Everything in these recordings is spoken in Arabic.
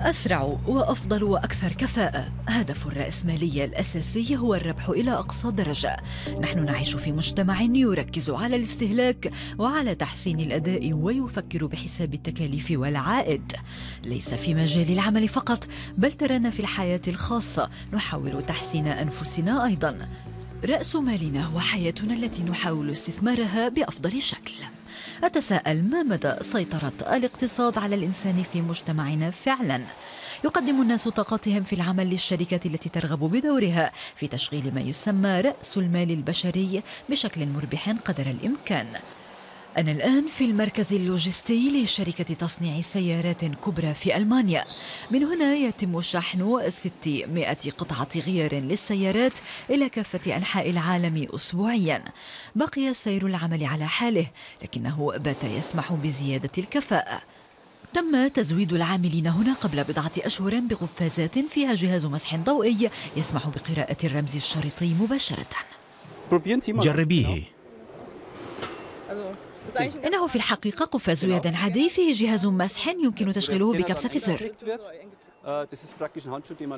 أسرع وأفضل وأكثر كفاءة هدف الرأسمالية الأساسي هو الربح إلى أقصى درجة نحن نعيش في مجتمع يركز على الاستهلاك وعلى تحسين الأداء ويفكر بحساب التكاليف والعائد ليس في مجال العمل فقط بل ترانا في الحياة الخاصة نحاول تحسين أنفسنا أيضا رأس مالنا هو حياتنا التي نحاول استثمارها بأفضل شكل أتساءل ما مدى سيطرة الاقتصاد على الإنسان في مجتمعنا فعلا يقدم الناس طاقاتهم في العمل للشركات التي ترغب بدورها في تشغيل ما يسمى رأس المال البشري بشكل مربح قدر الإمكان أنا الآن في المركز اللوجستي لشركة تصنيع سيارات كبرى في ألمانيا من هنا يتم شحن 600 قطعة غيار للسيارات إلى كافة أنحاء العالم أسبوعيا بقي سير العمل على حاله لكنه بات يسمح بزيادة الكفاءة تم تزويد العاملين هنا قبل بضعة أشهر بقفازات فيها جهاز مسح ضوئي يسمح بقراءة الرمز الشريطي مباشرة جربيه إيه. إنه في الحقيقة قفاز يد عادي فيه جهاز مسح يمكن تشغيله بكبسة زر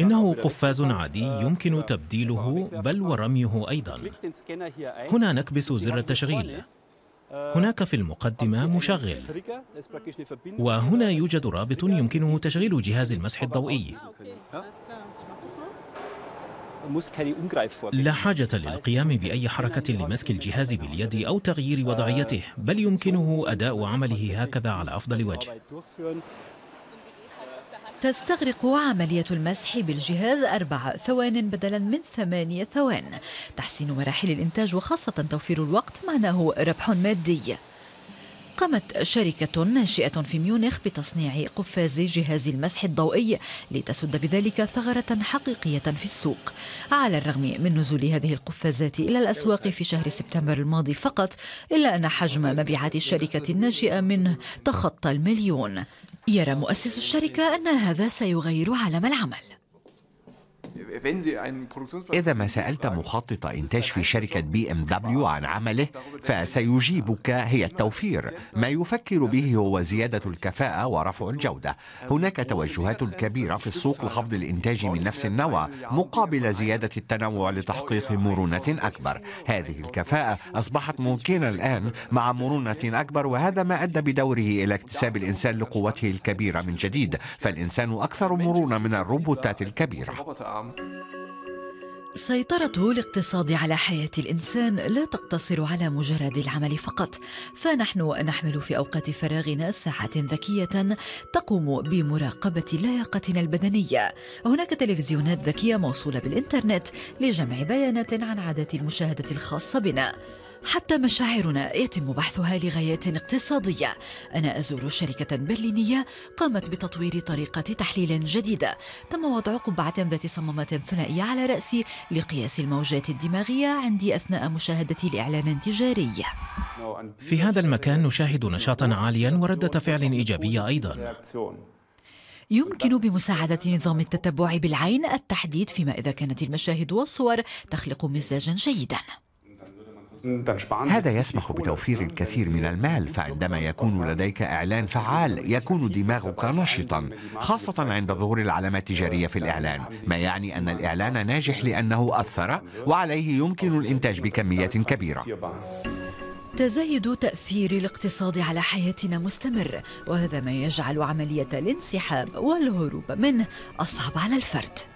إنه uh, قفاز عادي uh, يمكن uh, تبديله بل ورميه أيضا eh? هنا نكبس زر التشغيل هناك في المقدمة مشغل وهنا يوجد رابط يمكنه تشغيل جهاز المسح الضوئي ah, لا حاجة للقيام بأي حركة لمسك الجهاز باليد أو تغيير وضعيته بل يمكنه أداء عمله هكذا على أفضل وجه تستغرق عملية المسح بالجهاز أربع ثوان بدلا من ثمانية ثوان تحسين مراحل الإنتاج وخاصة توفير الوقت معناه ربح مادي قامت شركة ناشئة في ميونخ بتصنيع قفاز جهاز المسح الضوئي لتسد بذلك ثغرة حقيقية في السوق على الرغم من نزول هذه القفازات إلى الأسواق في شهر سبتمبر الماضي فقط إلا أن حجم مبيعات الشركة الناشئة منه تخطى المليون يرى مؤسس الشركة أن هذا سيغير عالم العمل إذا ما سألت مخطط إنتاج في شركة بي إم دبليو عن عمله فسيجيبك هي التوفير ما يفكر به هو زيادة الكفاءة ورفع الجودة هناك توجهات كبيرة في السوق لخفض الإنتاج من نفس النوع مقابل زيادة التنوع لتحقيق مرونة أكبر هذه الكفاءة أصبحت ممكنة الآن مع مرونة أكبر وهذا ما أدى بدوره إلى اكتساب الإنسان لقوته الكبيرة من جديد فالإنسان أكثر مرونة من الروبوتات الكبيرة العام سيطرة الاقتصاد على حياة الإنسان لا تقتصر على مجرد العمل فقط، فنحن نحمل في أوقات فراغنا ساعة ذكية تقوم بمراقبة لياقتنا البدنية. هناك تلفزيونات ذكية موصولة بالإنترنت لجمع بيانات عن عادات المشاهدة الخاصة بنا. حتى مشاعرنا يتم بحثها لغايات اقتصادية أنا أزور شركة برلينية قامت بتطوير طريقة تحليل جديدة تم وضع قبعة ذات صمامات ثنائية على رأسي لقياس الموجات الدماغية عندي أثناء مشاهدة الإعلان التجاري في هذا المكان نشاهد نشاطا عاليا وردة فعل إيجابية أيضا يمكن بمساعدة نظام التتبع بالعين التحديد فيما إذا كانت المشاهد والصور تخلق مزاجا جيدا هذا يسمح بتوفير الكثير من المال فعندما يكون لديك إعلان فعال يكون دماغك نشطا خاصة عند ظهور العلامة التجارية في الإعلان ما يعني أن الإعلان ناجح لأنه أثر وعليه يمكن الإنتاج بكمية كبيرة تزايد تأثير الاقتصاد على حياتنا مستمر وهذا ما يجعل عملية الانسحاب والهروب منه أصعب على الفرد